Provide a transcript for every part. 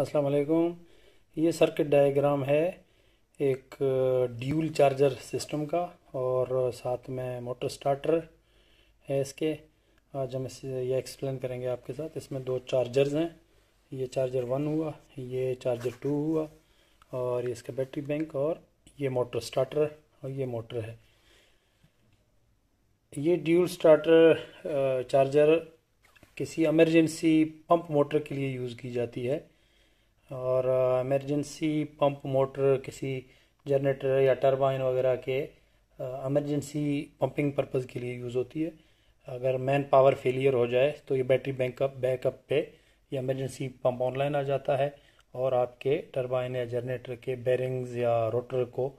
अस्सलाम वालेकुम ये सर्किट डायग्राम है एक ड्यूल चार्जर सिस्टम का और साथ में मोटर स्टार्टर है इसके आज हम इसे ये एक्सप्लेन करेंगे आपके साथ इसमें दो चार्जर्स हैं ये चार्जर वन हुआ ये चार्जर टू हुआ और ये इसका बैटरी बैंक और ये मोटर स्टार्टर और ये मोटर है ये ड्यूल स्टार्टर चार्जर किसी एमरजेंसी पंप मोटर के लिए यूज़ की जाती है और इमरजेंसी पंप मोटर किसी जनरेटर या टरबाइन वगैरह के एमरजेंसी पंपिंग पर्पज़ के लिए यूज़ होती है अगर मैन पावर फेलियर हो जाए तो ये बैटरी बैकअप बैकअप पे ये इमरजेंसी पंप ऑनलाइन आ जाता है और आपके टरबाइन या जनरेटर के बेरिंग्स या रोटर को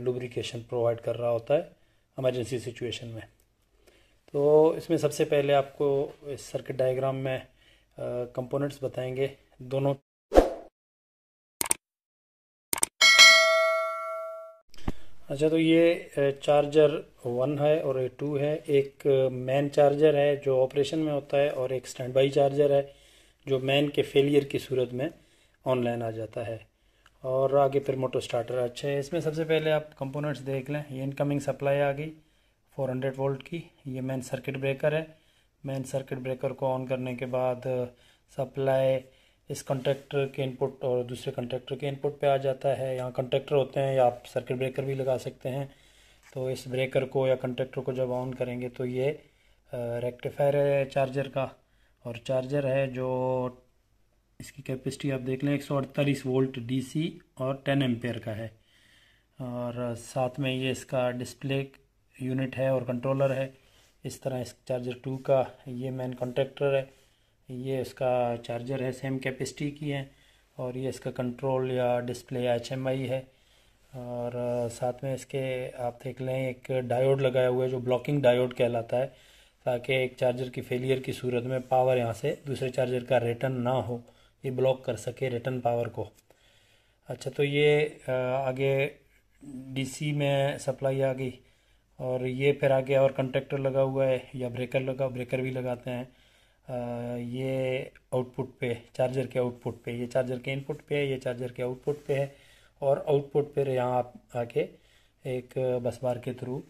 लुब्रिकेशन प्रोवाइड कर रहा होता है एमरजेंसी सिचुएशन में तो इसमें सबसे पहले आपको इस सर्किट डायग्राम में कंपोनेंट्स बताएंगे दोनों अच्छा तो ये चार्जर वन है और ये टू है एक मैन चार्जर है जो ऑपरेशन में होता है और एक स्टैंड बाई चार्जर है जो मैन के फेलियर की सूरत में ऑनलाइन आ जाता है और आगे फिर मोटो स्टार्टर अच्छा है इसमें सबसे पहले आप कंपोनेंट्स देख लें ये इनकमिंग सप्लाई आ गई 400 वोल्ट की ये मेन सर्किट ब्रेकर है मेन सर्किट ब्रेकर को ऑन करने के बाद सप्लाई इस कंट्रेक्टर के इनपुट और दूसरे कंट्रेक्टर के इनपुट पे आ जाता है यहाँ कंटेक्टर होते हैं या आप सर्किट ब्रेकर भी लगा सकते हैं तो इस ब्रेकर को या कंटेक्टर को जब ऑन करेंगे तो ये रेक्टिफायर है चार्जर का और चार्जर है जो इसकी कैपेसिटी आप देख लें एक वोल्ट डी और टेन एम्पेयर का है और साथ में ये इसका डिस्प्ले यूनिट है और कंट्रोलर है इस तरह इस चार्जर टू का ये मैन कंट्रेक्टर है ये इसका चार्जर है सेम कैपेसिटी की है और ये इसका कंट्रोल या डिस्प्ले एच एम आई है और साथ में इसके आप देख लें एक डायोड लगाया हुआ है जो ब्लॉकिंग डायोड कहलाता है ताकि एक चार्जर की फेलियर की सूरत में पावर यहाँ से दूसरे चार्जर का रिटर्न ना हो ये ब्लॉक कर सके रिटर्न पावर को अच्छा तो ये आगे डीसी में सप्लाई आ गई और ये फिर आगे और कंटेक्टर लगा हुआ है या ब्रेकर लगा ब्रेकर भी लगाते हैं ये आउटपुट पे चार्जर के आउटपुट पे ये चार्जर के इनपुट पे है ये चार्जर के आउटपुट पे है और आउटपुट पर यहाँ आप आके एक बस बार के थ्रू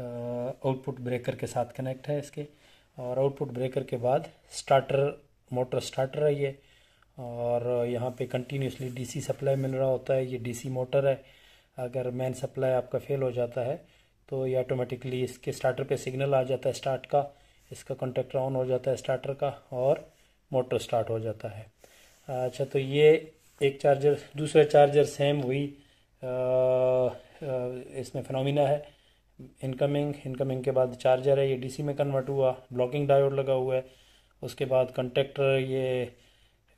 आउटपुट ब्रेकर के साथ कनेक्ट है इसके और आउटपुट ब्रेकर के बाद स्टार्टर मोटर स्टार्टर है ये और यहाँ पे कंटिन्यूसली डीसी सप्लाई मिल रहा होता है ये डीसी मोटर है अगर मेन सप्लाई आपका फेल हो जाता है तो ये ऑटोमेटिकली इसके स्टार्टर पे सिग्नल आ जाता है स्टार्ट का इसका कंटेक्टर ऑन हो जाता है स्टार्टर का और मोटर स्टार्ट हो जाता है अच्छा तो ये एक चार्जर दूसरा चार्जर सेम हुई इसमें फिनोमिना है इनकमिंग इनकमिंग के बाद चार्जर है ये डीसी में कन्वर्ट हुआ ब्लॉकिंग डायोड लगा हुआ है उसके बाद कंटेक्टर ये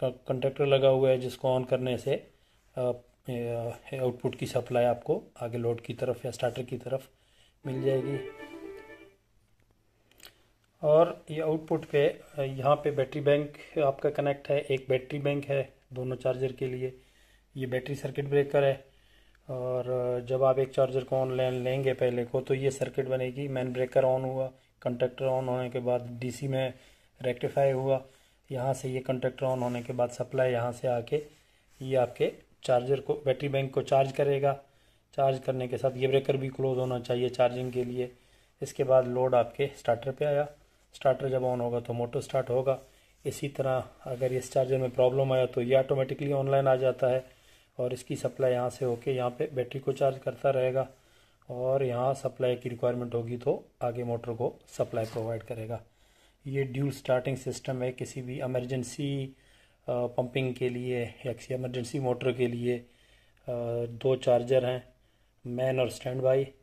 कंटेक्टर लगा हुआ है जिसको ऑन करने से आउटपुट की सप्लाई आपको आगे लोड की तरफ या स्टार्टर की तरफ मिल जाएगी और ये आउटपुट पे यहाँ पे बैटरी बैंक आपका कनेक्ट है एक बैटरी बैंक है दोनों चार्जर के लिए ये बैटरी सर्किट ब्रेकर है और जब आप एक चार्जर को ऑनलाइन लेंगे पहले को तो ये सर्किट बनेगी मैन ब्रेकर ऑन हुआ कंटेक्टर ऑन होने के बाद डीसी में रेक्टिफाई हुआ यहाँ से ये कंटेक्टर ऑन होने के बाद सप्लाई यहाँ से आके ये आपके चार्जर को बैटरी बैंक को चार्ज करेगा चार्ज करने के साथ ये ब्रेकर भी क्लोज होना चाहिए चार्जिंग के लिए इसके बाद लोड आपके स्टार्टर पे आया स्टार्टर जब ऑन होगा तो मोटर स्टार्ट होगा इसी तरह अगर इस चार्जर में प्रॉब्लम आया तो ये ऑटोमेटिकली ऑनलाइन आ जाता है और इसकी सप्लाई यहाँ से होके यहाँ पे बैटरी को चार्ज करता रहेगा और यहाँ सप्लाई की रिक्वायरमेंट होगी तो आगे मोटर को सप्लाई प्रोवाइड करेगा ये ड्यूल स्टार्टिंग सिस्टम है किसी भी एमरजेंसी पंपिंग के लिए या किसी एमरजेंसी मोटर के लिए दो चार्जर हैं मैन और स्टैंड बाई